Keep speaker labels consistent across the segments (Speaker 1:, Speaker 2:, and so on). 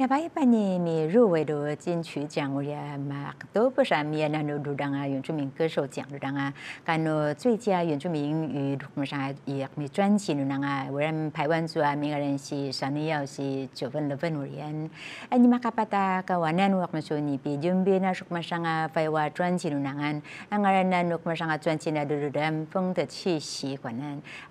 Speaker 1: 呀，八一八年咪入围到金曲奖，我也嘛都不上 a 那个度当啊，原住民歌手奖入当啊，个诺最佳原住民与土著也乐专辑入当啊，我认台湾族啊，每个人是上米要四九分六分五人。哎，你嘛卡巴达，个湾那我们说你别准备那苏玛上啊，派哇专辑度当啊，个人那诺苏玛上个专辑那度度当风的气息个那，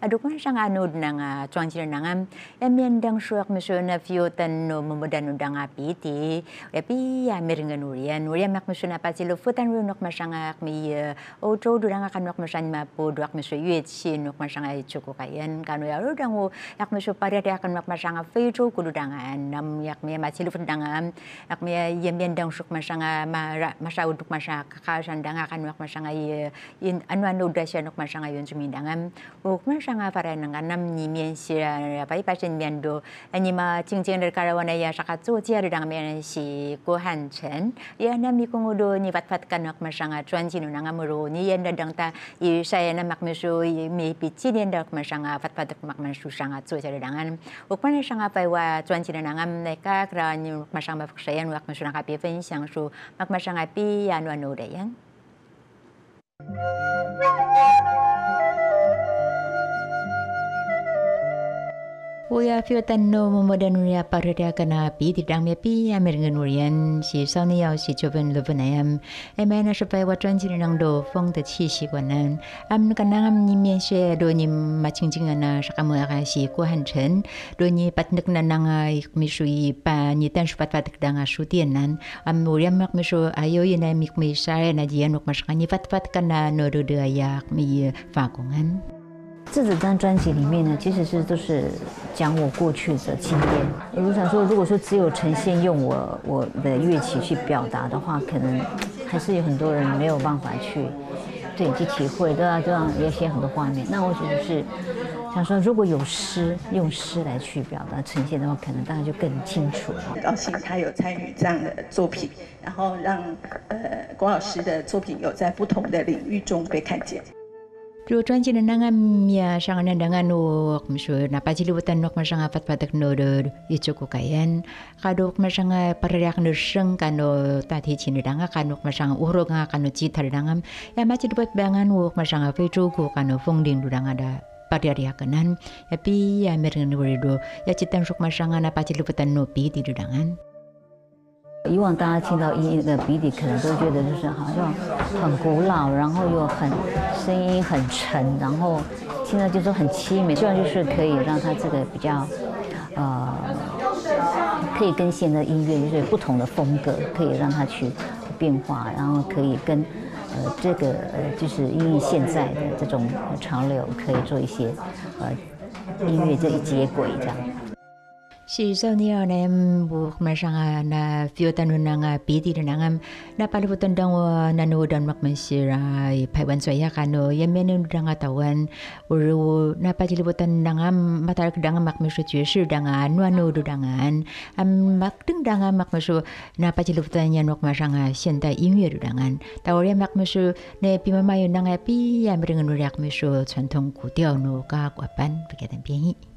Speaker 1: 啊，苏玛上个阿诺那个专辑度当啊，呀咪阿当苏 n 苏那 few ten no 母母单。dang api ti api ya miring nuria nuria mak mesu napa silo futan ru nok masanga mi ya. o oh, to durang akan nok masan ma po duak mesu yuet si nok masanga cukup kayan kanu ya ru dang yak mesu paria dia akan nok masanga fe to kudu dang nam yak mi ya, masi silo futan yak mi ya yen ya, dang suk masanga ah, ma masa untuk masang ah, kakak dang akan nok masanga in anu anu dasya nok masanga yun uk o masanga ah, para nang nam nyimien si apa i pasen do anima cing cing dari karawan ya sakat zotiar dang meren si ko han chen ya na mi kong udo ni vat vat kanak masanga chuan jinu nanga muro ni yen da dang mesu i me pi chi yen da masanga vat vat mak man shu sanga zotiar dang an ukpan na sanga masang wa chuan jinu nanga ne ka kra ya no yang Uya fiyo tanno momoda nuria parodia kana pi tidang me pi amergen urian si soni yao si choben loben yam. emai na shapai wa chuan jin nang do fong de qi xi nan am kan nang ni she do ni ma ching qing ana shaka mo han chen do ni pat nak na nang ai mi shu yi pa ni tan shu pat pat dang a shu tian nan am urian mak mi shu ayo yi na mi na ji anuk ma shaka ni pat pat kana no do de yak mi fa 这几张专辑里面呢，其实是都是讲我过去的经
Speaker 2: 验。我想说，如果说只有呈现用我我的乐器去表达的话，可能还是有很多人没有办法去对去体会。对啊，对啊，也写很多画面。那我得是想说，如果有诗，用诗来去表达呈现的话，可能大家
Speaker 1: 就更清楚。
Speaker 2: 很高兴他有参与这样的作品，然后让呃郭老师的作品有在不同的领域中被看见。
Speaker 1: tuan cina nanga mia shang na danga nok mshu na pajili butan nuk masang afat patak nudur do ichuku kayan kadok masang parriak no sheng kano tati cina danga kanok masang uro nga kano chi tar danga ya machi dubat bangan wok masang ape chuku kano fung ding danga da pariaria kanan ya pi ya mereng do ya chitan shuk masang na cili butan nupi oh, di dangan
Speaker 2: 以往大家听到音乐的鼻底可能都觉得就是好像很古老，然后又很声音很沉，然后现在就说很凄美，希望就是可以让它这个比较，呃，可以跟现在音乐就是不同的风格，可以让它去变化，然后可以跟呃这个就是音乐现在的这种潮流可以做一些呃音乐这一接
Speaker 1: 轨这样。Si Sony ona buộc mà rằng na phiêu tan luôn nga bị đi đến ngam na palu tan dang na no dan mak men si rai pai ban so ya kano ya men dang tawan uru na pa tilu tan ngam mata dang mak men so chu si dang an wa no do dang an am mak ding dang mak men so na pa tilu tan ya nok ma rằng hiện tại 音乐 do dang an ta ori mak men so ne pi ma ma yo nang pi ya mring no rak men so truyền thống cổ điệu no ka kwa pan bi ka tan bi